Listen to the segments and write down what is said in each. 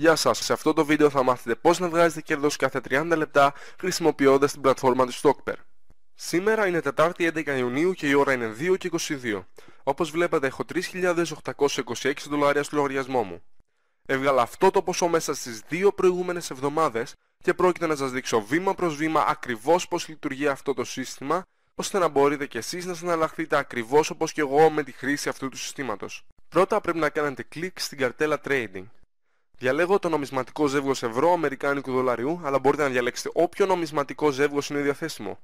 Γεια σας, σε αυτό το βίντεο θα μάθετε πώς να βγάζετε κέρδος κάθε 30 λεπτά χρησιμοποιώντας την πλατφόρμα του Stockper. Σήμερα είναι Τετάρτη 11 Ιουνίου και η ώρα είναι 2 και 22, Όπως βλέπετε έχω 3.826 δολάρια στο λογαριασμό μου. Έβγαλα αυτό το ποσό μέσα στις 2 προηγούμενες εβδομάδες και πρόκειται να σας δείξω βήμα προς βήμα ακριβώς πώς λειτουργεί αυτό το σύστημα ώστε να μπορείτε κι εσείς να συναλλαχθείτε ακριβώς όπως και εγώ με τη χρήση αυτού του συστήματος. Πρώτα πρέπει να κάνετε κλικ στην καρτέλα Trading. Διαλέγω το νομισματικό ζεύγος ευρώ αμερικάνικου δολαριού, αλλά μπορείτε να διαλέξετε όποιο νομισματικό ζεύγος είναι διαθέσιμο.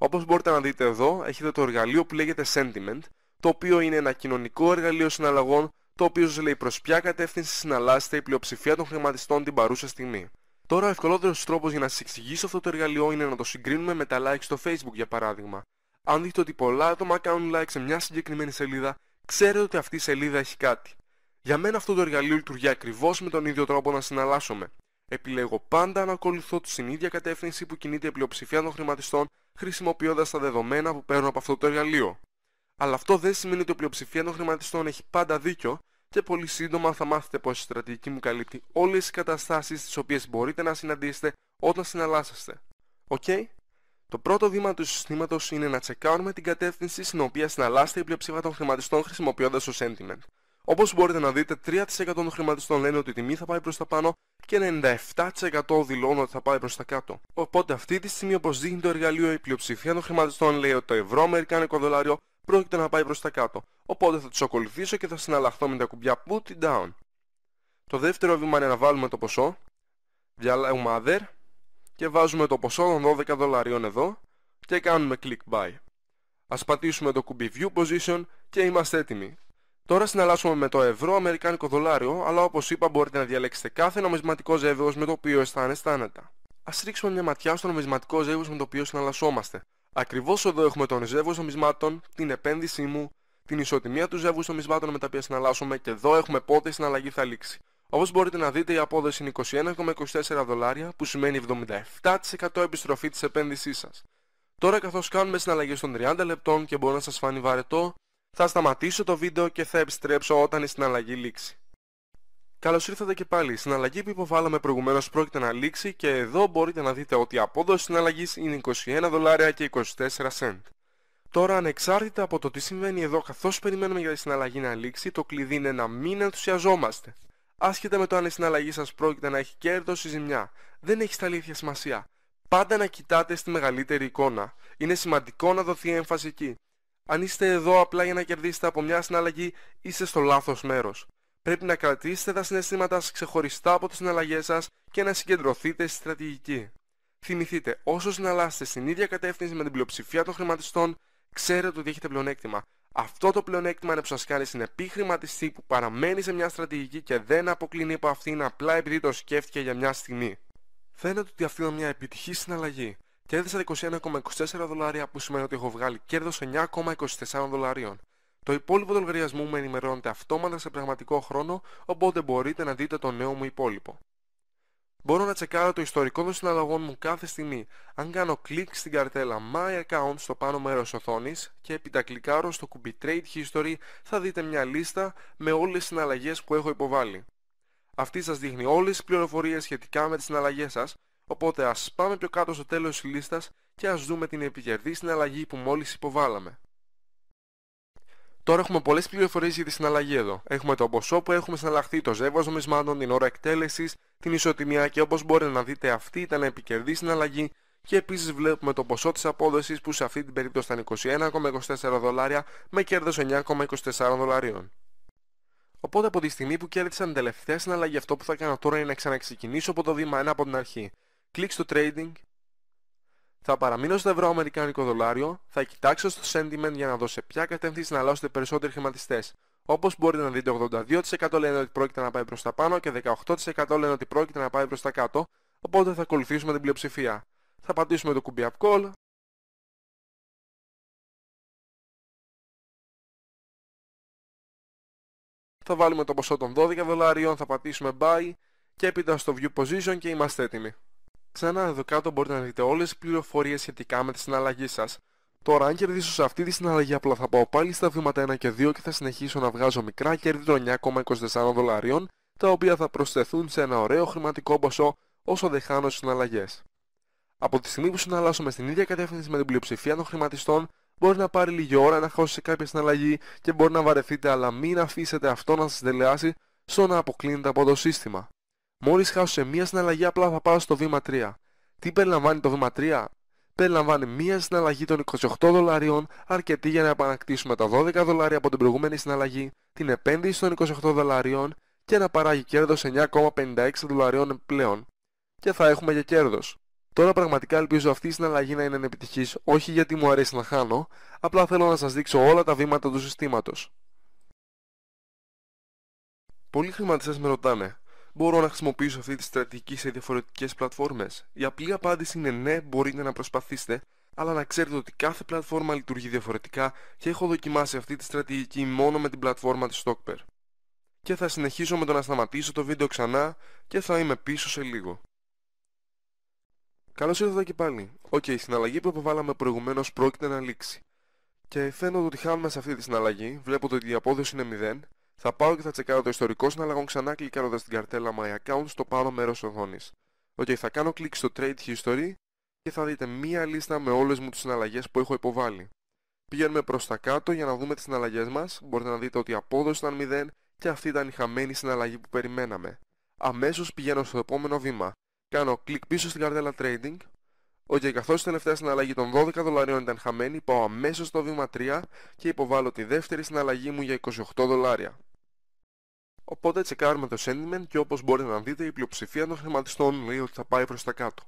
Όπως μπορείτε να δείτε εδώ, έχετε το εργαλείο που λέγεται Sentiment, το οποίο είναι ένα κοινωνικό εργαλείο συναλλαγών, το οποίο σας λέει προς ποια κατεύθυνση συναλλάσσεται η πλειοψηφία των χρηματιστών την παρούσα στιγμή. Τώρα ο ευκολότερος τρόπος για να σας εξηγήσω αυτό το εργαλείο είναι να το συγκρίνουμε με τα likes στο Facebook για παράδειγμα. Αν δείτε ότι πολλά άτομα κάνουν like σε μια συγκεκριμένη σελίδα, ξέρετε ότι αυτή η σελίδα έχει κάτι. Για μένα αυτό το εργαλείο λειτουργεί ακριβώς με τον ίδιο τρόπο να συναλλάσσομαι. Επιλέγω πάντα να ακολουθώ την ίδια κατεύθυνση που κινείται η πλειοψηφία των χρηματιστών χρησιμοποιώντας τα δεδομένα που παίρνω από αυτό το εργαλείο. Αλλά αυτό δεν σημαίνει ότι η πλειοψηφία των χρηματιστών έχει πάντα δίκιο και πολύ σύντομα θα μάθετε πως η στρατηγική μου καλύπτει όλες οι καταστάσεις τις οποίες μπορείτε να συναντήσετε όταν συναλλάσσεστε. Οκ? Το πρώτο βήμα του συστήματος είναι να τσεκάρουμε την κατεύθυνση στην οποία συναλλάσσεται η πλειοψηφία των χρηματιστών χρησιμοποιώντας το sentiment. Όπως μπορείτε να δείτε, 3% των χρηματιστών λένε ότι η τιμή θα πάει προς τα πάνω και 97% δηλώνουν ότι θα πάει προς τα κάτω. Οπότε αυτή τη στιγμή όπως δείχνει το εργαλείο η πλειοψηφία των χρηματιστών λέει ότι το ευρώ αμερικάνικο δολάριο πρόκειται να πάει προς τα κάτω. Οπότε θα τους ακολουθήσω και θα συναλλαχθώ με τα κουμπιά put down. Το δεύτερο βήμα είναι να βάλουμε το ποσό. Διαλέγουμε other και βάζουμε το ποσό των 12 δολαρίων εδώ και κάνουμε click buy. Ας πατήσουμε το κουμπί view position και είμαστε έτοιμοι. Τώρα συναλλάσσουμε με το ευρώ αμερικάνικο δολάριο, αλλά όπως είπα μπορείτε να διαλέξετε κάθε νομισματικό ζεύγος με το οποίο αισθάνεστε άνετα. Ας ρίξουμε μια ματιά στο νομισματικό ζεύγος με το οποίο συναλλασσόμαστε. Ακριβώς εδώ έχουμε τον ζεύγος νομισμάτων, την επένδυσή μου, την ισοτιμία του ζεύγους νομισμάτων με τα οποία συναλλάσσουμε και εδώ έχουμε πότε η συναλλαγή θα λήξει. Όπως μπορείτε να δείτε η απόδοση είναι 21,24 δολάρια που σημαίνει 77% επιστροφή της επένδυσής σας. Τώρα καθώς κάνουμε συναλλαγές των 30 λεπτών και μπορεί να σας φάνει βαρετό, θα σταματήσω το βίντεο και θα επιστρέψω όταν η συναλλαγή λήξει. Καλώς ήρθατε και πάλι. Η συναλλαγή που υποβάλαμε προηγουμένως πρόκειται να λήξει και εδώ μπορείτε να δείτε ότι η απόδοση συναλλαγής είναι 21 δολάρια και 24 cent. Τώρα ανεξάρτητα από το τι συμβαίνει εδώ καθώς περιμένουμε για τη συναλλαγή να λήξει, το κλειδί είναι να μην ενθουσιαζόμαστε. Άσχετα με το αν η συναλλαγή σας πρόκειται να έχει κέρδος ή ζημιά, δεν έχει στα αλήθεια σημασία. Πάντα να κοιτάτε στη μεγαλύτερη εικόνα. Είναι σημαντικό να δοθεί έμφαση εκεί. Αν είστε εδώ απλά για να κερδίσετε από μια συναλλαγή, είστε στο λάθος μέρος. Πρέπει να κρατήσετε τα συναισθήματά σας ξεχωριστά από τις συναλλαγές σας και να συγκεντρωθείτε στη στρατηγική. Θυμηθείτε, όσο συναλλάσσετε στην ίδια κατεύθυνση με την πλειοψηφία των χρηματιστών, ξέρετε ότι έχετε πλεονέκτημα. Αυτό το πλεονέκτημα είναι που σας κάνει συνεπή χρηματιστή που παραμένει σε μια στρατηγική και δεν αποκλίνει από αυτήν απλά επειδή το σκέφτηκε για μια στιγμή. Φαίνεται ότι αυτή είναι μια επιτυχή συναλλαγή. Κέρδισα 21,24 δολάρια που σημαίνει ότι έχω βγάλει κέρδος 9,24 δολαρίων. Το υπόλοιπο του λογαριασμού μου ενημερώνεται αυτόματα σε πραγματικό χρόνο, οπότε μπορείτε να δείτε το νέο μου υπόλοιπο. Μπορώ να τσεκάρω το ιστορικό των συναλλαγών μου κάθε στιγμή, αν κάνω κλικ στην καρτέλα My Account στο πάνω μέρος οθόνης και επιτακλικάρω στο κουμπί Trade History θα δείτε μια λίστα με όλες τις συναλλαγές που έχω υποβάλει. Αυτή σας δείχνει όλες τις πληροφορίες σχετικά με τις συναλλαγές σας Οπότε ας πάμε πιο κάτω στο τέλος της λίστας και ας δούμε την επικερδή συναλλαγή που μόλις υποβάλαμε. Τώρα έχουμε πολλές πληροφορίες για τη συναλλαγή εδώ. Έχουμε το ποσό που έχουμε συναλλαχθεί, το ζεύγος νομισμάτων, την ώρα εκτέλεσης, την ισοτιμία και όπως μπορείτε να δείτε αυτή ήταν επικερδή συναλλαγή και επίσης βλέπουμε το ποσό της απόδοσης που σε αυτή την περίπτωση ήταν 21,24 δολάρια με κέρδος 9,24 δολαρίων. Οπότε από τη στιγμή που κέρδισαν την τελευταία συναλλαγή αυτό που θα κάνω τώρα είναι να ξαναξεκινήσω από το βήμα 1 από την αρχή κλικ στο trading, θα παραμείνω στο ευρώ αμερικάνικο δολάριο, θα κοιτάξω στο sentiment για να δω σε ποια κατεύθυνση να αλλάξετε περισσότεροι χρηματιστές. Όπως μπορείτε να δείτε 82% λένε ότι πρόκειται να πάει προς τα πάνω και 18% λένε ότι πρόκειται να πάει προς τα κάτω, οπότε θα ακολουθήσουμε την πλειοψηφία. Θα πατήσουμε το κουμπί up call, θα βάλουμε το ποσό των 12 δολάριων, θα πατήσουμε buy και έπειτα στο view position και είμαστε έτοιμοι. Ξανά εδώ κάτω μπορείτε να δείτε όλες τις πληροφορίες σχετικά με τη συναλλαγή σας. Τώρα αν κερδίσω σε αυτή τη συναλλαγή απλά θα πάω πάλι στα βήματα 1 και 2 και θα συνεχίσω να βγάζω μικρά κέρδη των 9,24 δολαρίων τα οποία θα προσθεθούν σε ένα ωραίο χρηματικό ποσό όσο δεν χάνω στις συναλλαγές. Από τη στιγμή που συναλλάσσομαι στην ίδια κατεύθυνση με την πλειοψηφία των χρηματιστών μπορεί να πάρει λίγη ώρα να χάσω σε κάποια συναλλαγή και μπορεί να βαρεθείτε αλλά μην αφήσετε αυτό να σας δελεάσει στο να αποκλίνετε από το σύστημα. Μόλις χάσω σε μία συναλλαγή απλά θα πάω στο βήμα 3. Τι περιλαμβάνει το βήμα 3? Περιλαμβάνει μία συναλλαγή των 28 δολαρίων, αρκετή για να επανακτήσουμε τα 12 δολάρια από την προηγούμενη συναλλαγή, την επένδυση των 28 δολαρίων και να παράγει κέρδος 9,56 δολαρίων πλέον. Και θα έχουμε και κέρδος. Τώρα πραγματικά ελπίζω αυτή η συναλλαγή να είναι επιτυχής, όχι γιατί μου αρέσει να χάνω, απλά θέλω να σας δείξω όλα τα βήματα του συστήματος. Πολλοί χρηματιστές με ρωτάνε, Μπορώ να χρησιμοποιήσω αυτή τη στρατηγική σε διαφορετικές πλατφόρμες. Η απλή απάντηση είναι ναι, μπορείτε να προσπαθήσετε, αλλά να ξέρετε ότι κάθε πλατφόρμα λειτουργεί διαφορετικά και έχω δοκιμάσει αυτή τη στρατηγική μόνο με την πλατφόρμα της Stockper. Και θα συνεχίσω με το να σταματήσω το βίντεο ξανά και θα είμαι πίσω σε λίγο. Καλώς ήρθατε και πάλι. Οκ, okay, η συναλλαγή που αποβάλαμε προηγουμένως πρόκειται να λήξει. Και φαίνεται ότι χάνουμε σε αυτή τη συναλλαγή, βλέπω ότι η απόδοση είναι 0, θα πάω και θα τσεκάρω το ιστορικό συναλλαγών ξανά κλικάροντας την καρτέλα My Account στο πάνω μέρος οθόνης. Οκ, okay, θα κάνω κλικ στο Trade History και θα δείτε μία λίστα με όλες μου τις συναλλαγές που έχω υποβάλει. Πηγαίνουμε προς τα κάτω για να δούμε τις συναλλαγές μας. Μπορείτε να δείτε ότι η απόδοση ήταν 0 και αυτή ήταν η χαμένη συναλλαγή που περιμέναμε. Αμέσως πηγαίνω στο επόμενο βήμα. Κάνω κλικ πίσω στην καρτέλα Trading. Οκ, okay, καθώς η τελευταία συναλλαγή των 12 δολαρίων ήταν χαμένη, πάω αμέσως στο βήμα 3 και υποβάλλω τη δεύτερη συναλλαγή μου για 28 δολάρια. Οπότε τσεκάρουμε το sentiment και όπως μπορείτε να δείτε η πλειοψηφία των χρηματιστών λέει ότι θα πάει προς τα κάτω.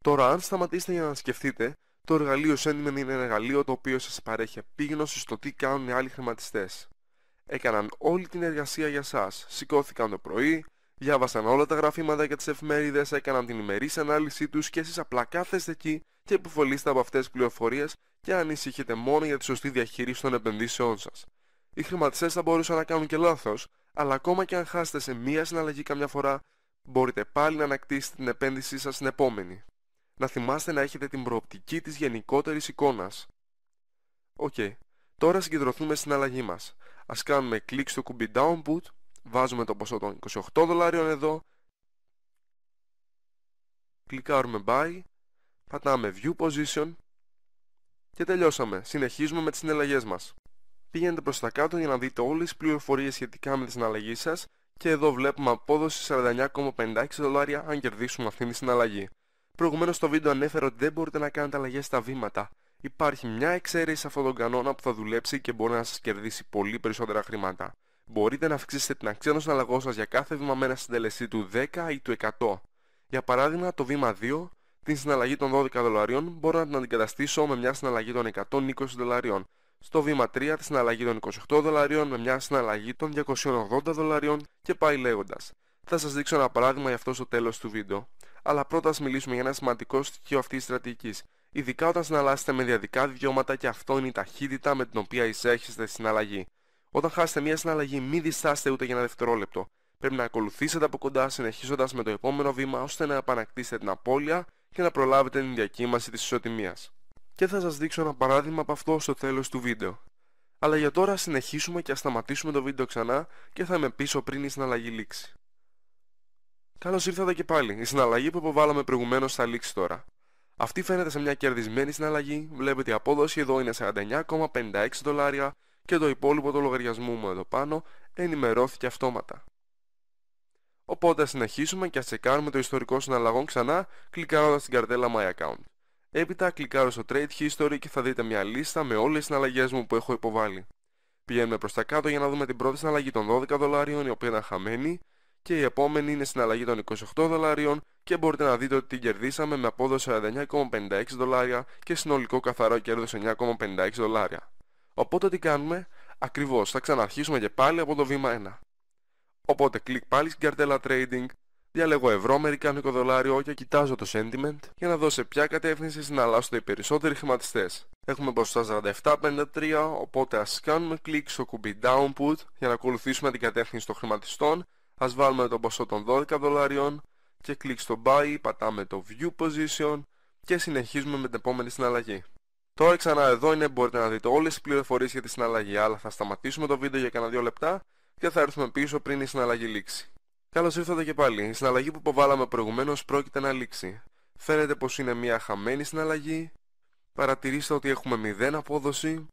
Τώρα αν σταματήσετε για να σκεφτείτε, το εργαλείο sentiment είναι ένα εργαλείο το οποίο σας παρέχει επίγνωση στο τι κάνουν οι άλλοι χρηματιστές. Έκαναν όλη την εργασία για σας, σηκώθηκαν το πρωί, διάβασαν όλα τα γραφήματα για τις εφημερίδες, έκαναν την ημερής ανάλυση τους και εσείς απλά κάθεστε εκεί και επιφωλείστε από αυτές τις πληροφορίες και ανησυχείτε μόνο για τη σωστή διαχείριση των επενδύσεών σας. Οι χρηματιστές θα μπορούσαν να κάνουν και λάθος, αλλά ακόμα και αν χάσετε σε μία συναλλαγή καμιά φορά, μπορείτε πάλι να ανακτήσετε την επένδυσή σας στην επόμενη. Να θυμάστε να έχετε την προοπτική της γενικότερης εικόνας. Οκ. Τώρα συγκεντρωθούμε στην αλλαγή μας. Ας κάνουμε κλικ στο κουμπί Downput, βάζουμε το ποσό των 28 δολάριων εδώ, κλικάρουμε Buy, πατάμε View Position και τελειώσαμε. Συνεχίζουμε με τις συναλλαγές μας. Πήγαινετε προς τα κάτω για να δείτε όλες τις πληροφορίες σχετικά με τη συναλλαγή σας και εδώ βλέπουμε απόδοση 49,56 δολάρια αν κερδίσουμε αυτήν τη συναλλαγή. Προηγουμένως στο βίντεο ανέφερα ότι δεν μπορείτε να κάνετε αλλαγές στα βήματα. Υπάρχει μια εξαίρεση σε αυτόν τον κανόνα που θα δουλέψει και μπορεί να σας κερδίσει πολύ περισσότερα χρήματα. Μπορείτε να αυξήσετε την αξία των συναλλαγών σας για κάθε βήμα με ένα συντελεστή του 10 ή του 100. Για παράδειγμα το βήμα 2, την συναλλαγή των 12 δολαρίων, μπορώ να την αντικαταστήσω με μια συναλλαγή των 120 δολαρίων. Στο βήμα 3 τη συναλλαγή των 28 δολαρίων με μια συναλλαγή των 280 δολαρίων και πάει λέγοντας. Θα σας δείξω ένα παράδειγμα γι' αυτό στο τέλος του βίντεο. Αλλά πρώτα ας μιλήσουμε για ένα σημαντικό στοιχείο αυτής της στρατηγικής. Ειδικά όταν συναλλάσσετε με διαδικά δικαιώματα και αυτό είναι η ταχύτητα με την οποία εισέρχεστε στη συναλλαγή. Όταν χάσετε μια συναλλαγή μην διστάσετε ούτε για ένα δευτερόλεπτο. Πρέπει να ακολουθήσετε από κοντά συνεχίζοντας με το επόμενο βήμα ώστε να επανακτήσετε την απώλεια και να προλάβετε την διακύμαση της ισοτιμίας και θα σας δείξω ένα παράδειγμα από αυτό στο τέλος του βίντεο. Αλλά για τώρα συνεχίσουμε και ας σταματήσουμε το βίντεο ξανά και θα είμαι πίσω πριν η συναλλαγή λήξει. Καλώς ήρθατε και πάλι, η συναλλαγή που υποβάλαμε προηγουμένως θα λήξει τώρα. Αυτή φαίνεται σε μια κερδισμένη συναλλαγή, βλέπετε η απόδοση εδώ είναι 49,56 δολάρια και το υπόλοιπο του λογαριασμού μου εδώ πάνω ενημερώθηκε αυτόματα. Οπότε συνεχίσουμε και ας τσεκάρουμε το ιστορικό συναλλαγών ξανά κλικάροντας την καρτέλα My Account. Έπειτα κλικάρω στο Trade History και θα δείτε μια λίστα με όλες τις συναλλαγές μου που έχω υποβάλει. Πηγαίνουμε προς τα κάτω για να δούμε την πρώτη συναλλαγή των 12 δολαρίων η οποία ήταν χαμένη και η επόμενη είναι συναλλαγή των 28 δολαρίων και μπορείτε να δείτε ότι την κερδίσαμε με απόδοση 49,56 δολάρια και συνολικό καθαρό κέρδος 9,56 δολάρια. Οπότε τι κάνουμε, ακριβώς θα ξαναρχίσουμε και πάλι από το βήμα 1. Οπότε κλικ πάλι στην καρτέλα trading Διαλέγω ευρώ, αμερικάνικο δολάριο και κοιτάζω το sentiment για να δω σε ποια κατεύθυνση συναλλάσσονται οι περισσότεροι χρηματιστές. Έχουμε 47.53 οπότε ας κάνουμε κλικ στο κουμπί put για να ακολουθήσουμε την κατεύθυνση των χρηματιστών. Ας βάλουμε το ποσό των 12 δολαριών και κλικ στο buy, πατάμε το view position και συνεχίζουμε με την επόμενη συναλλαγή. Τώρα ξανά εδώ είναι, μπορείτε να δείτε όλες τις πληροφορίες για τη συναλλαγή, αλλά θα σταματήσουμε το βίντεο για κανένα 2 λεπτά και θα έρθουμε πίσω πριν η συναλλαγή λήξει. Καλώς ήρθατε και πάλι. Η συναλλαγή που υποβάλαμε προηγουμένως πρόκειται να λήξει. Φαίνεται πως είναι μια χαμένη συναλλαγή. Παρατηρήστε ότι έχουμε 0 απόδοση.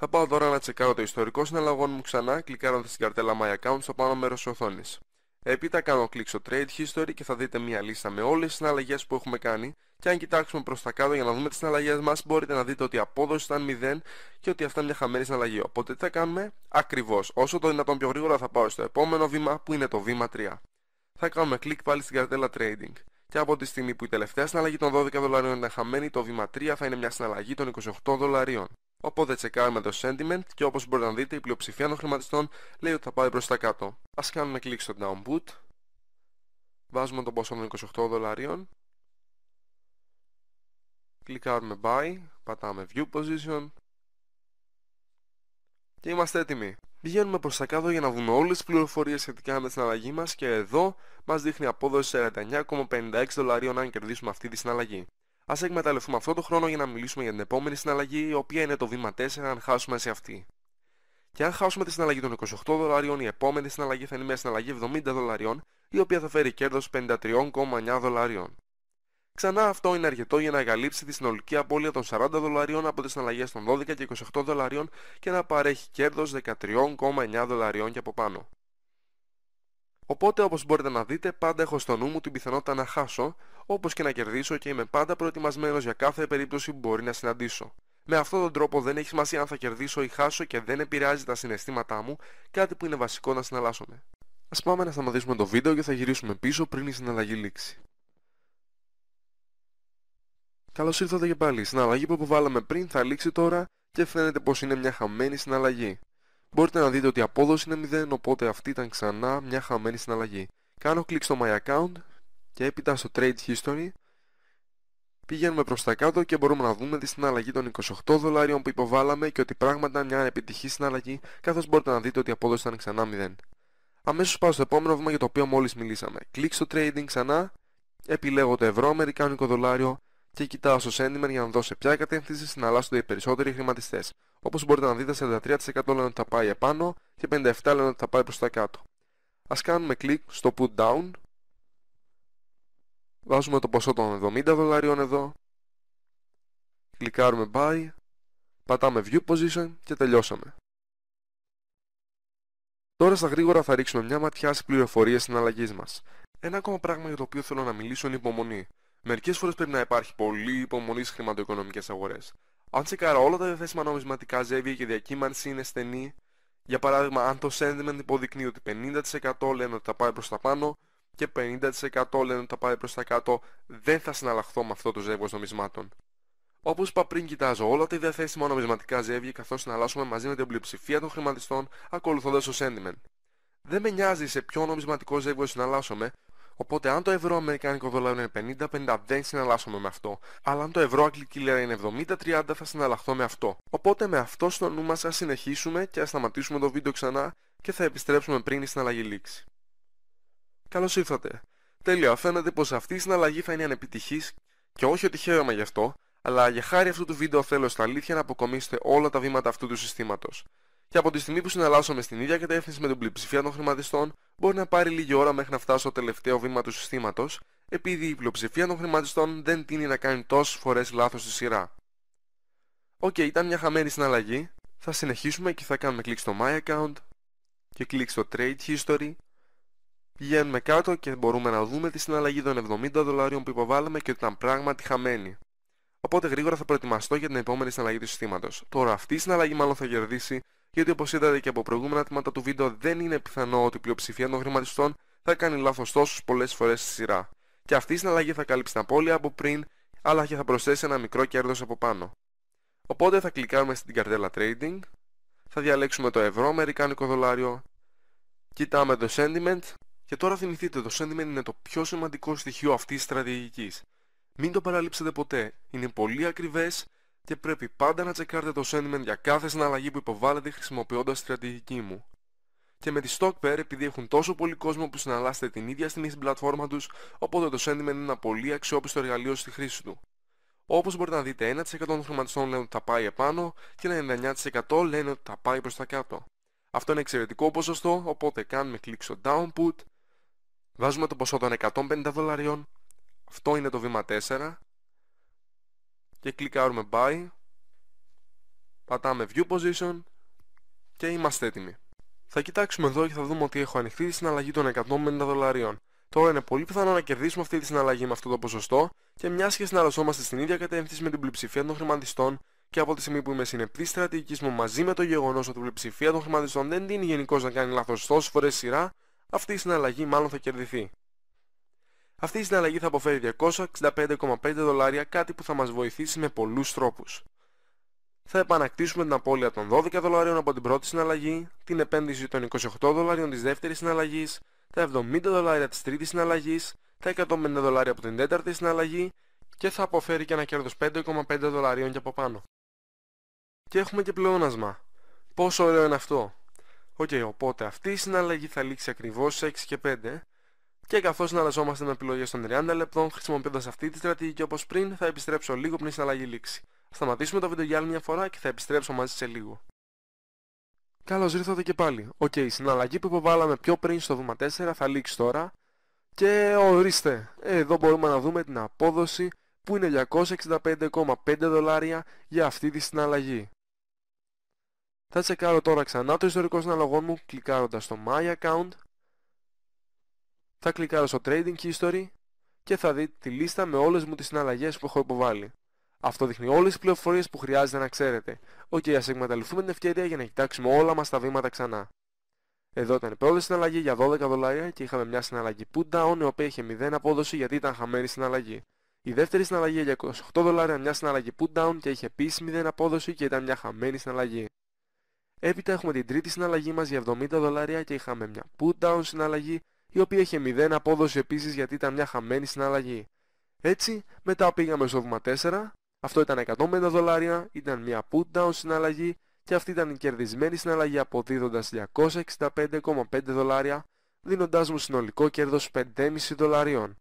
Θα πάω τώρα να τσεκάρω το ιστορικό συναλλαγών μου ξανά κλικάροντας στην καρτέλα My Account στο πάνω μέρος της οθόνης. Έπειτα κάνω κλικ στο Trade History και θα δείτε μια λίστα με όλες τις συναλλαγές που έχουμε κάνει και αν κοιτάξουμε προς τα κάτω για να δούμε τις συναλλαγές μας, μπορείτε να δείτε ότι η απόδοση ήταν 0 και ότι αυτά είναι μια χαμένη συναλλαγή. Οπότε τι θα κάνουμε, ακριβώς. Όσο το δυνατόν πιο γρήγορα θα πάω στο επόμενο βήμα που είναι το βήμα 3. Θα κάνουμε κλικ πάλι στην καρτέλα trading. Και από τη στιγμή που η τελευταία συναλλαγή των 12 δολαρίων είναι χαμένη, το βήμα 3 θα είναι μια συναλλαγή των 28 δολαρίων. Οπότε τσεκάμε το sentiment και όπως μπορείτε να δείτε η πλειοψηφία των χρηματιστών λέει ότι θα πάει προς τα κάτω. Ας κάνουμε κλικ στο down Boot, Βάζουμε τον ποσό των 28 δολαρίων κλικάρουμε Buy, πατάμε View Position και είμαστε έτοιμοι. Πηγαίνουμε προς τα κάτω για να δούμε όλες τις πληροφορίες σχετικά με την συναλλαγή μας και εδώ μας δείχνει απόδοση 49,56 δολαρίων αν κερδίσουμε αυτή τη συναλλαγή. Ας εκμεταλλευτούμε αυτό το χρόνο για να μιλήσουμε για την επόμενη συναλλαγή η οποία είναι το βήμα 4 αν χάσουμε σε αυτή. Και αν χάσουμε τη συναλλαγή των 28 δολαρίων η επόμενη συναλλαγή θα είναι μια συναλλαγή 70 δολαρίων η οποία θα φέρει κέρδος 53,9 δολαρίων. Ξανά αυτό είναι αρκετό για να καλύψει τη συνολική απώλεια των 40 δολαρίων από τις συναλλαγές των 12 και 28 δολαρίων και να παρέχει κέρδος 13,9 δολαρίων και από πάνω. Οπότε όπως μπορείτε να δείτε πάντα έχω στο νου μου την πιθανότητα να χάσω, όπως και να κερδίσω και είμαι πάντα προετοιμασμένος για κάθε περίπτωση που μπορεί να συναντήσω. Με αυτόν τον τρόπο δεν έχει σημασία αν θα κερδίσω ή χάσω και δεν επηρεάζει τα συναισθήματά μου, κάτι που είναι βασικό να συναλλάσσομαι. Ας πάμε να σταματήσουμε το βίντεο και θα γυρίσουμε πίσω πριν η συναλλαγή λήξει. Καλώς ήρθατε και πάλι. Η συναλλαγή που βάλαμε πριν θα λήξει τώρα και φαίνεται πως είναι μια χαμένη συναλλαγή. Μπορείτε να δείτε ότι η απόδοση είναι 0 οπότε αυτή ήταν ξανά μια χαμένη συναλλαγή. Κάνω κλικ στο My Account και έπειτα στο Trade History πηγαίνουμε προς τα κάτω και μπορούμε να δούμε τη συναλλαγή των 28 δολάριων που υποβάλαμε και ότι πράγματι ήταν μια επιτυχή συναλλαγή καθώς μπορείτε να δείτε ότι η απόδοση ήταν ξανά 0. Αμέσως πάω στο επόμενο βήμα για το οποίο μόλις μιλήσαμε. Κλικ στο Trading ξανά, επιλέγω το ευρώ, αμερικάνικο δολάριο και κοιτάω στο sentiment για να δω σε ποια κατεύθυνση συναλλάσσονται οι περισσότεροι χρηματιστές. Όπως μπορείτε να δείτε, 43% λένε ότι θα πάει επάνω και 57% λένε ότι θα πάει προς τα κάτω. Ας κάνουμε κλικ στο put down. Βάζουμε το ποσό των 70 δολαρίων εδώ. Κλικάρουμε buy. Πατάμε view position και τελειώσαμε. Τώρα στα γρήγορα θα ρίξουμε μια ματιά στις πληροφορίες συναλλαγής μας. Ένα ακόμα πράγμα για το οποίο θέλω να μιλήσω είναι η υπομονή. Μερικές φορές πρέπει να υπάρχει πολλή υπομονή στις χρηματοοικονομικές αγορές. Αν τσεκάρω όλα τα διαθέσιμα νομισματικά ζεύγια και διακύμανση είναι στενή, για παράδειγμα αν το sentiment υποδεικνύει ότι 50% λένε ότι θα πάει προς τα πάνω και 50% λένε ότι θα πάει προς τα κάτω, δεν θα συναλλαχθώ με αυτό το ζεύγος νομισμάτων. Όπως είπα πριν κοιτάζω όλα τα διαθέσιμα νομισματικά ζεύγια καθώς συναλλάσσουμε μαζί με την πλειοψηφία των χρηματιστών ακολουθώντας το sentiment. Δεν με νοιάζει σε ποιο νομισματικό ζεύγο συναλλάσσομαι, Οπότε αν το ευρώ αμερικάνικο δολάριο είναι 50-50 δεν συναλλάσσομαι με αυτό. Αλλά αν το ευρώ αγγλική λίρα είναι 70-30 θα συναλλαχθώ με αυτό. Οπότε με αυτό στο νου μας ας συνεχίσουμε και ας σταματήσουμε το βίντεο ξανά και θα επιστρέψουμε πριν η συναλλαγή λήξει. Καλώς ήρθατε. Τέλεια, φαίνεται πως αυτή η συναλλαγή θα είναι ανεπιτυχής και όχι ότι χαίρομαι γι' αυτό, αλλά για χάρη αυτού του βίντεο θέλω στα αλήθεια να αποκομίσετε όλα τα βήματα αυτού του συστήματος και από τη στιγμή που συναλλάσσομαι στην ίδια κατεύθυνση με την πλειοψηφία των χρηματιστών, μπορεί να πάρει λίγη ώρα μέχρι να φτάσω στο τελευταίο βήμα του συστήματος, επειδή η πλειοψηφία των χρηματιστών δεν τίνει να κάνει τόσες φορές λάθος στη σειρά. Οκ, okay, ήταν μια χαμένη συναλλαγή. Θα συνεχίσουμε και θα κάνουμε κλικ στο My Account και κλικ στο Trade History. Πηγαίνουμε κάτω και μπορούμε να δούμε τη συναλλαγή των 70 δολαρίων που υποβάλαμε και ότι ήταν πράγματι χαμένη. Οπότε γρήγορα θα προετοιμαστώ για την επόμενη συναλλαγή του συστήματος. Τώρα αυτή η συναλλαγή μάλλον θα κερδίσει γιατί όπως είδατε και από προηγούμενα τμήματα του βίντεο δεν είναι πιθανό ότι η πλειοψηφία των χρηματιστών θα κάνει λάθος τόσους πολλές φορές στη σειρά. Και αυτή η συναλλαγή θα κάλυψει την απώλεια από πριν, αλλά και θα προσθέσει ένα μικρό κέρδος από πάνω. Οπότε θα κλικάρουμε στην καρτέλα Trading, θα διαλέξουμε το ευρώ, αμερικάνικο δολάριο, κοιτάμε το Sentiment και τώρα θυμηθείτε το Sentiment είναι το πιο σημαντικό στοιχείο αυτής της στρατηγικής. Μην το παραλείψετε ποτέ, είναι πολύ ακριβές και πρέπει πάντα να τσεκάρετε το sentiment για κάθε συναλλαγή που υποβάλλετε χρησιμοποιώντας τη στρατηγική μου. Και με τη StockPair επειδή έχουν τόσο πολύ κόσμο που συναλλάσσετε την ίδια στιγμή στην πλατφόρμα τους, οπότε το sentiment είναι ένα πολύ αξιόπιστο εργαλείο στη χρήση του. Όπως μπορείτε να δείτε 1% των χρηματιστών λένε ότι θα πάει επάνω και ένα 99% λένε ότι θα πάει προς τα κάτω. Αυτό είναι εξαιρετικό ποσοστό, οπότε κάνουμε κλικ στο Downput, βάζουμε το ποσό των 150 δολαριών, αυτό είναι το βήμα και κλικάρουμε buy πατάμε view position και είμαστε έτοιμοι θα κοιτάξουμε εδώ και θα δούμε ότι έχω ανοιχτή τη συναλλαγή των 150 δολαρίων Τώρα είναι πολύ πιθανό να κερδίσουμε αυτή τη συναλλαγή με αυτό το ποσοστό και μιας και συναλλασσόμαστε στην ίδια κατεύθυνση με την πλειοψηφία των χρηματιστών και από τη στιγμή που είμαι συνεπτή στρατηγικής μου μαζί με το γεγονός ότι η πλειοψηφία των χρηματιστών δεν είναι γενικώς να κάνει λάθος τόσες φορές σειρά, αυτή η συναλλαγή μάλλον θα κερδιθεί. Αυτή η συναλλαγή θα αποφέρει 265,5 δολάρια, κάτι που θα μας βοηθήσει με πολλούς τρόπους. Θα επανακτήσουμε την απώλεια των 12 δολαρίων από την πρώτη συναλλαγή, την επένδυση των 28 δολαρίων της δεύτερης συναλλαγής, τα 70 δολάρια της τρίτης συναλλαγής, τα 150 δολάρια από την τέταρτη συναλλαγή και θα αποφέρει και ένα κέρδος 5,5 δολαρίων και από πάνω. Και έχουμε και πλεόνασμα. Πόσο ωραίο είναι αυτό. Οκ, οπότε αυτή η συναλλαγή θα λήξει ακριβώς σε 6 και 5 και καθώς συναλλαζόμαστε με επιλογές των 30 λεπτών, χρησιμοποιώντας αυτή τη στρατηγική όπως πριν, θα επιστρέψω λίγο πριν στην αλλαγή λήξη. σταματήσουμε το βίντεο για άλλη μια φορά και θα επιστρέψω μαζί σε λίγο. Καλώς ήρθατε και πάλι. Οκ, okay, συναλλαγή που υποβάλαμε πιο πριν στο βήμα 4 θα λήξει τώρα. Και ορίστε, εδώ μπορούμε να δούμε την απόδοση που είναι 265,5 δολάρια για αυτή τη συναλλαγή. Θα τσεκάρω τώρα ξανά το ιστορικό συναλλαγών μου κλικάροντας στο My Account θα κλικάρω στο Trading History και θα δει τη λίστα με όλες μου τις συναλλαγές που έχω υποβάλει. Αυτό δείχνει όλες τις πληροφορίες που χρειάζεται να ξέρετε. Οκ, okay, ας εκμεταλλευτούμε την ευκαιρία για να κοιτάξουμε όλα μας τα βήματα ξανά. Εδώ ήταν η πρώτη συναλλαγή για 12 δολάρια και είχαμε μια συναλλαγή put down η οποία είχε 0 απόδοση γιατί ήταν χαμένη συναλλαγή. Η δεύτερη συναλλαγή για 28 δολάρια μια συναλλαγή put down και είχε επίσης 0 απόδοση και ήταν μια χαμένη συναλλαγή. Έπειτα έχουμε την τρίτη συναλλαγή μας για 70 δολάρια και είχαμε μια put down συναλλαγή η οποία είχε 0 απόδοση επίσης γιατί ήταν μια χαμένη συναλλαγή. Έτσι, μετά πήγαμε στο βήμα 4, αυτό ήταν 150 δολάρια, ήταν μια put-down συναλλαγή και αυτή ήταν η κερδισμένη συναλλαγή αποδίδοντας 265,5 δολάρια, δίνοντάς μου συνολικό κέρδος 5,5 δολαριών.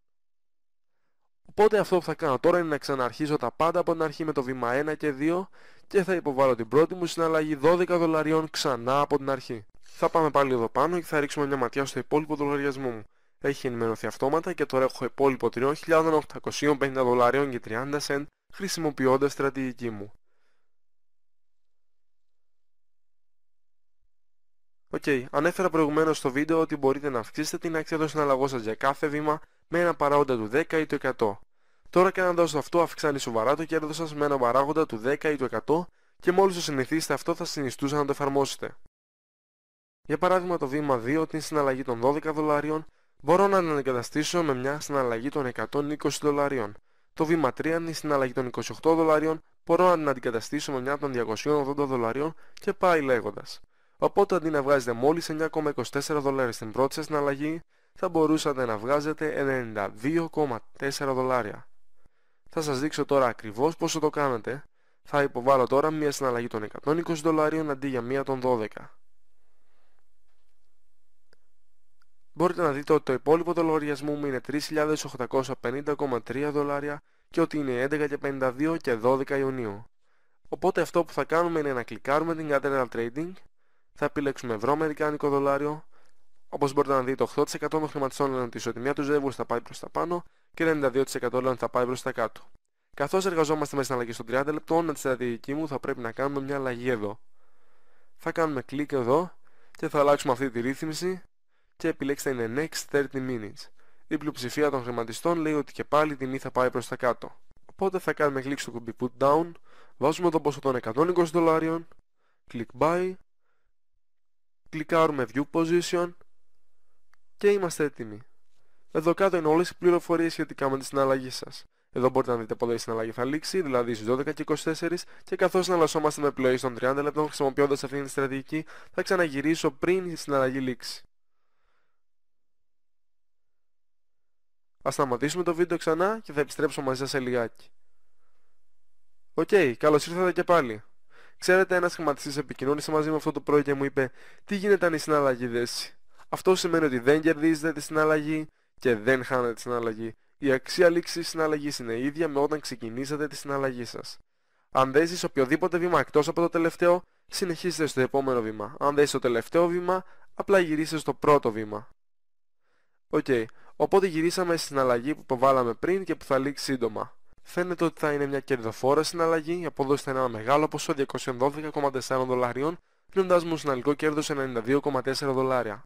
Οπότε αυτό που θα κάνω τώρα είναι να ξαναρχίσω τα πάντα από την αρχή με το βήμα 1 και 2 και θα υποβάλω την πρώτη μου συναλλαγή 12 δολαριών ξανά από την αρχή. Θα πάμε πάλι εδώ πάνω και θα ρίξουμε μια ματιά στο υπόλοιπο του λογαριασμού μου. Έχει ενημερωθεί αυτόματα και τώρα έχω υπόλοιπο 3.850 δολαρίων και 30 cent χρησιμοποιώντας στρατηγική μου. Οκ, okay. ανέφερα προηγουμένως στο βίντεο ότι μπορείτε να αυξήσετε την αξία των συναλλαγών σας για κάθε βήμα με ένα παράγοντα του 10 ή του 100. Τώρα κάνοντας αυτό αυξάνει σοβαρά το κέρδος σας με ένα παράγοντα του 10 ή του 100 και μόλις το συνηθίσετε αυτό θα συνιστούσα να το εφαρμόσετε. Για παράδειγμα το βήμα 2, την συναλλαγή των 12 δολαρίων, μπορώ να την αντικαταστήσω με μια συναλλαγή των 120 δολαρίων. Το βήμα 3, την συναλλαγή των 28 δολαρίων, μπορώ να την αντικαταστήσω με μια των 280 δολαρίων και πάει λέγοντας. Οπότε αντί να βγάζετε μόλις 9,24 δολάρια στην πρώτη σας συναλλαγή, θα μπορούσατε να βγάζετε 92,4 δολάρια. Θα σας δείξω τώρα ακριβώς πόσο το κάνετε. Θα υποβάλω τώρα μια συναλλαγή των 120 δολαρίων αντί για μια των 12. Μπορείτε να δείτε ότι το υπόλοιπο του λογαριασμού μου είναι 3.850,3 δολάρια και ότι είναι 11.52 και 12 Ιουνίου. Οπότε αυτό που θα κάνουμε είναι να κλικάρουμε την Caterina Trading, θα επιλέξουμε ευρώ αμερικάνικο δολάριο, όπως μπορείτε να δείτε 8% των χρηματιστών λένε ότι η ισοτιμία τους ζεύγου θα πάει προς τα πάνω και 92% λένε ότι θα πάει προς τα κάτω. Καθώς εργαζόμαστε με αλλαγή των 30 λεπτών, με τη στρατηγική μου θα πρέπει να κάνουμε μια αλλαγή εδώ. Θα κάνουμε κλικ εδώ και θα αλλάξουμε αυτή τη ρύθμιση και επιλέξτε είναι next 30 minutes. Η πλειοψηφία των χρηματιστών λέει ότι και πάλι η τιμή θα πάει προς τα κάτω. Οπότε θα κάνουμε κλικ στο κουμπί put down, βάζουμε το ποσό των 120 δολάριων, click buy, κλικάρουμε view position και είμαστε έτοιμοι. Εδώ κάτω είναι όλες οι πληροφορίες σχετικά με τη συναλλαγή σας. Εδώ μπορείτε να δείτε πότε η συναλλαγή θα λήξει, δηλαδή στις 12 και 24 και καθώς συναλλασσόμαστε με επιλογή των 30 λεπτών χρησιμοποιώντας αυτήν την στρατηγική θα ξαναγυρίσω πριν η συναλλαγή λήξει. Ας σταματήσουμε το βίντεο ξανά και θα επιστρέψω μαζί σας σε λιγάκι. Οκ, okay, καλώς ήρθατε και πάλι. Ξέρετε, ένας χρηματιστής επικοινώνησε μαζί μου αυτό το πρωί και μου είπε «Τι γίνεται αν η συναλλαγή δέσει». Αυτό σημαίνει ότι δεν κερδίζετε τη συναλλαγή και δεν χάνετε τη συναλλαγή. Η αξία λήξης της συναλλαγής είναι ίδια με όταν ξεκινήσατε τη συναλλαγή σας. Αν δέσεις οποιοδήποτε βήμα εκτός από το τελευταίο, συνεχίζετε στο επόμενο βήμα. Αν δέσεις το τελευταίο βήμα, απλά γυρίστε στο πρώτο βήμα. Οκ. Okay. Οπότε γυρίσαμε στην αλλαγή που υποβάλαμε πριν και που θα λήξει σύντομα. Φαίνεται ότι θα είναι μια κερδοφόρα συναλλαγή, η απόδοση θα είναι ένα μεγάλο ποσό 212,4 δολαρίων, δίνοντας μου συναλλικό κέρδος 92,4 δολάρια.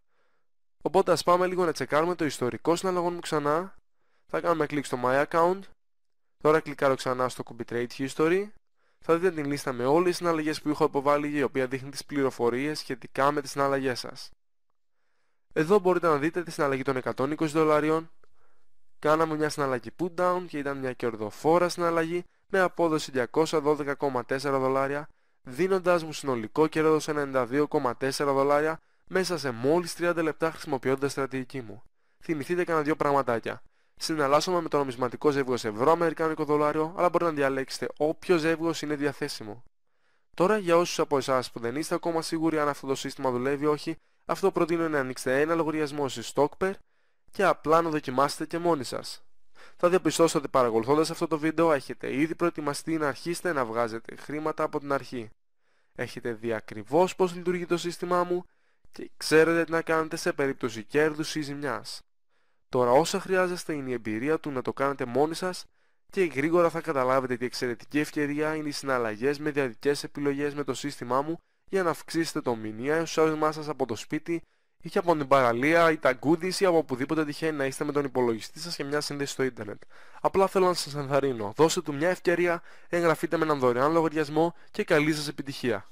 Οπότε ας πάμε λίγο να τσεκάρουμε το ιστορικό συναλλαγών μου ξανά. Θα κάνουμε κλικ στο My Account. Τώρα κλικάρω ξανά στο Copy Trade History. Θα δείτε την λίστα με όλες τις συναλλαγές που έχω υποβάλει η οποία δείχνει τις πληροφορίες σχετικά με τις συναλλαγές σας. Εδώ μπορείτε να δείτε τη συναλλαγή των 120 δολαριών. Κάναμε μια συναλλαγή put-down και ήταν μια κερδοφόρα συναλλαγή με απόδοση 212,4 δολάρια δίνοντας μου συνολικό κέρδος 92,4 δολάρια μέσα σε μόλις 30 λεπτά χρησιμοποιώντας στρατηγική μου. Θυμηθείτε κανένα δυο πραγματάκια. Συναλλάσσομαι με το νομισματικό ζεύγος ευρώ αμερικάνικο δολάριο, αλλά μπορείτε να διαλέξετε όποιο ζεύγος είναι διαθέσιμο. Τώρα για όσους από εσάς που δεν είστε ακόμα σίγουροι αν αυτό το σύστημα δουλεύει ή όχι, αυτό προτείνω είναι ανοίξετε ένα λογαριασμό σε Stockper και απλά να δοκιμάσετε και μόνοι σας. Θα διαπιστώσετε ότι παρακολουθώντας αυτό το βίντεο έχετε ήδη προετοιμαστεί να αρχίσετε να βγάζετε χρήματα από την αρχή. Έχετε δει ακριβώς πώς λειτουργεί το σύστημά μου και ξέρετε τι να κάνετε σε περίπτωση κέρδους ή ζημιάς. Τώρα όσα χρειάζεστε είναι η εμπειρία του να το κάνετε μόνοι σας και γρήγορα θα καταλάβετε τι εξαιρετική ευκαιρία είναι οι συναλλαγές με διαδικές επιλογές με το σύστημά μου για να αυξήσετε το μηνιαίο εισόδημά σας από το σπίτι ή και από την παραλία ή τα goodies ή από οπουδήποτε τυχαίνει να είστε με τον υπολογιστή σας και μια σύνδεση στο ίντερνετ. Απλά θέλω να σας ενθαρρύνω. Δώστε του μια ευκαιρία, εγγραφείτε με έναν δωρεάν λογαριασμό και καλή σας επιτυχία.